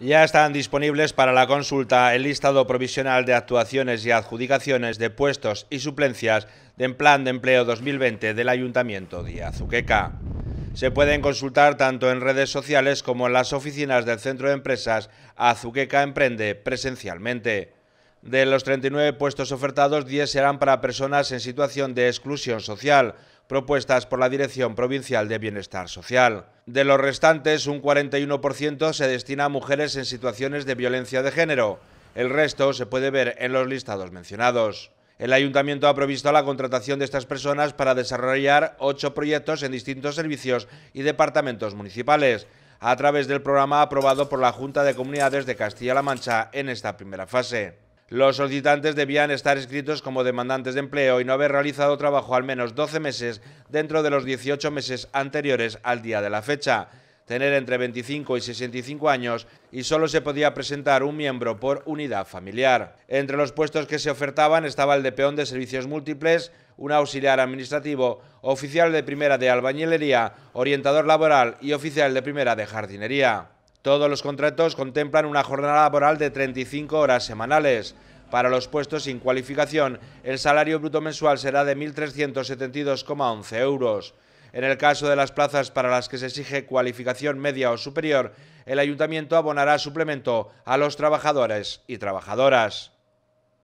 Ya están disponibles para la consulta el listado provisional de actuaciones y adjudicaciones de puestos y suplencias del Plan de Empleo 2020 del Ayuntamiento de Azuqueca. Se pueden consultar tanto en redes sociales como en las oficinas del Centro de Empresas Azuqueca Emprende presencialmente. De los 39 puestos ofertados, 10 serán para personas en situación de exclusión social, propuestas por la Dirección Provincial de Bienestar Social. De los restantes, un 41% se destina a mujeres en situaciones de violencia de género. El resto se puede ver en los listados mencionados. El ayuntamiento ha provisto la contratación de estas personas para desarrollar ocho proyectos en distintos servicios y departamentos municipales, a través del programa aprobado por la Junta de Comunidades de Castilla-La Mancha en esta primera fase. Los solicitantes debían estar escritos como demandantes de empleo y no haber realizado trabajo al menos 12 meses dentro de los 18 meses anteriores al día de la fecha, tener entre 25 y 65 años y solo se podía presentar un miembro por unidad familiar. Entre los puestos que se ofertaban estaba el de peón de servicios múltiples, un auxiliar administrativo, oficial de primera de albañilería, orientador laboral y oficial de primera de jardinería. Todos los contratos contemplan una jornada laboral de 35 horas semanales. Para los puestos sin cualificación, el salario bruto mensual será de 1.372,11 euros. En el caso de las plazas para las que se exige cualificación media o superior, el ayuntamiento abonará suplemento a los trabajadores y trabajadoras.